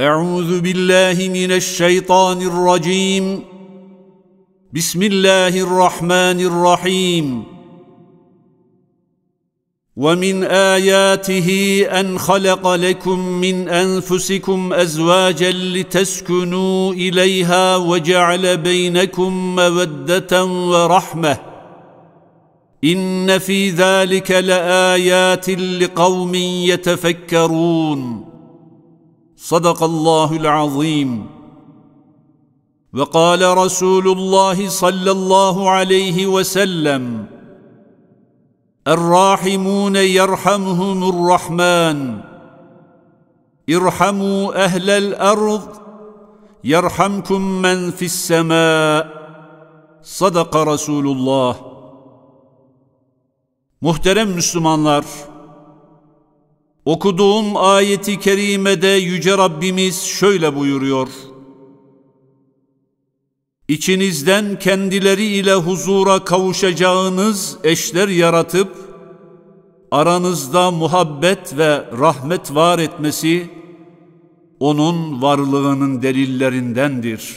أعوذ بالله من الشيطان الرجيم بسم الله الرحمن الرحيم ومن آياته أن خلق لكم من أنفسكم أزواجا لتسكنوا إليها وجعل بينكم مودة ورحمة إن في ذلك لآيات لقوم يتفكرون صدق الله العظيم وقال رسول الله صلى الله عليه وسلم الراحمون يرحمهم الرحمن ارحموا اهل الارض يرحمكم من في السماء صدق رسول الله Muhterem Müslümanlar Okuduğum ayeti kerimede Yüce Rabbimiz şöyle buyuruyor. İçinizden kendileri ile huzura kavuşacağınız eşler yaratıp, aranızda muhabbet ve rahmet var etmesi, onun varlığının delillerindendir.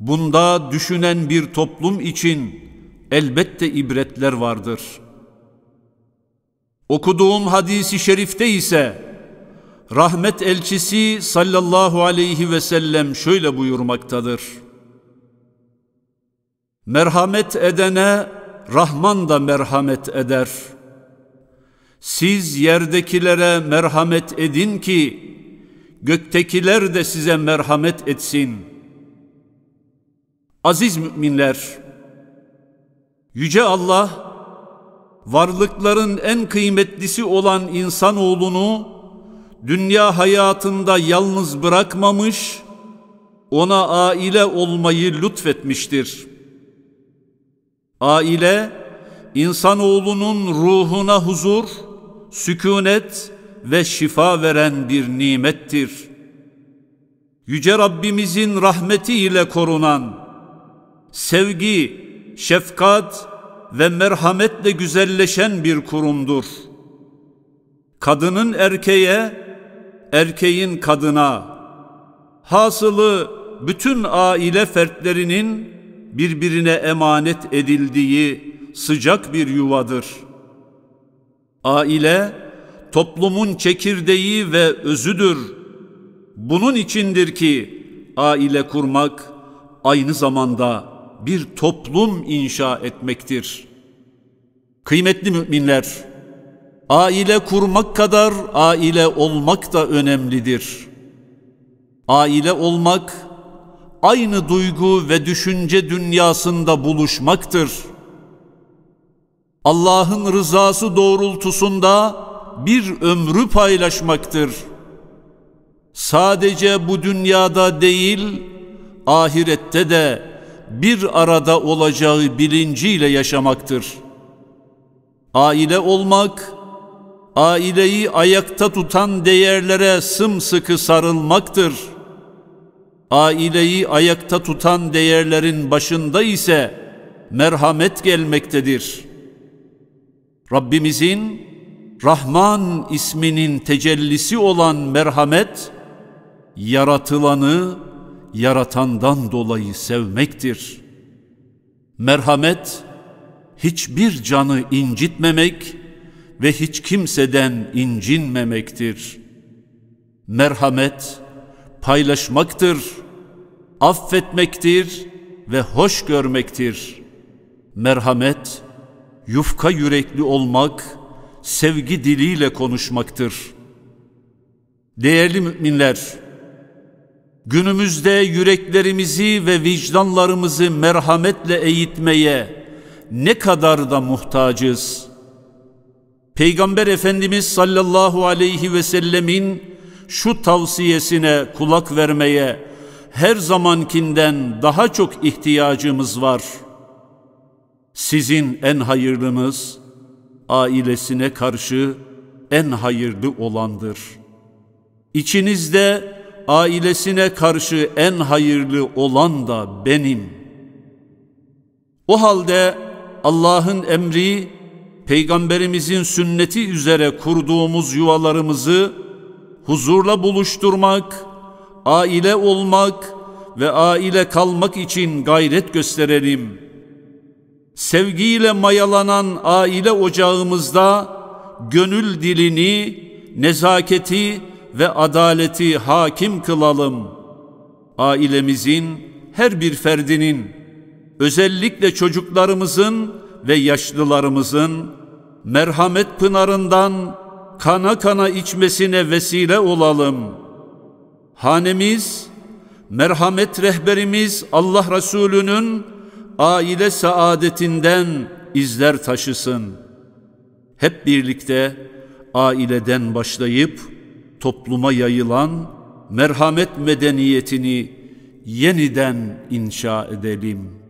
Bunda düşünen bir toplum için elbette ibretler vardır.'' Okuduğum hadisi şerifte ise rahmet elçisi sallallahu aleyhi ve sellem şöyle buyurmaktadır. Merhamet edene Rahman da merhamet eder. Siz yerdekilere merhamet edin ki göktekiler de size merhamet etsin. Aziz müminler, Yüce Allah, varlıkların en kıymetlisi olan insanoğlunu dünya hayatında yalnız bırakmamış, ona aile olmayı lütfetmiştir. Aile, insanoğlunun ruhuna huzur, sükunet ve şifa veren bir nimettir. Yüce Rabbimizin rahmetiyle korunan, sevgi, şefkat ve merhametle güzelleşen bir kurumdur. Kadının erkeğe, erkeğin kadına, hasılı bütün aile fertlerinin birbirine emanet edildiği sıcak bir yuvadır. Aile toplumun çekirdeği ve özüdür. Bunun içindir ki aile kurmak aynı zamanda bir toplum inşa etmektir. Kıymetli müminler, aile kurmak kadar aile olmak da önemlidir. Aile olmak, aynı duygu ve düşünce dünyasında buluşmaktır. Allah'ın rızası doğrultusunda bir ömrü paylaşmaktır. Sadece bu dünyada değil, ahirette de bir arada olacağı bilinciyle yaşamaktır. Aile olmak, aileyi ayakta tutan değerlere sımsıkı sarılmaktır. Aileyi ayakta tutan değerlerin başında ise merhamet gelmektedir. Rabbimizin Rahman isminin tecellisi olan merhamet, yaratılanı, yaratandan dolayı sevmektir. Merhamet, hiçbir canı incitmemek ve hiç kimseden incinmemektir. Merhamet, paylaşmaktır, affetmektir ve hoş görmektir. Merhamet, yufka yürekli olmak, sevgi diliyle konuşmaktır. Değerli müminler, Günümüzde yüreklerimizi ve vicdanlarımızı merhametle eğitmeye ne kadar da muhtacız. Peygamber Efendimiz sallallahu aleyhi ve sellemin şu tavsiyesine kulak vermeye her zamankinden daha çok ihtiyacımız var. Sizin en hayırlınız ailesine karşı en hayırlı olandır. İçinizde ailesine karşı en hayırlı olan da benim. O halde Allah'ın emri, Peygamberimizin sünneti üzere kurduğumuz yuvalarımızı huzurla buluşturmak, aile olmak ve aile kalmak için gayret gösterelim. Sevgiyle mayalanan aile ocağımızda gönül dilini, nezaketi ve adaleti hakim kılalım. Ailemizin her bir ferdinin, özellikle çocuklarımızın ve yaşlılarımızın merhamet pınarından kana kana içmesine vesile olalım. Hanemiz, merhamet rehberimiz Allah Resulü'nün aile saadetinden izler taşısın. Hep birlikte aileden başlayıp topluma yayılan merhamet medeniyetini yeniden inşa edelim.''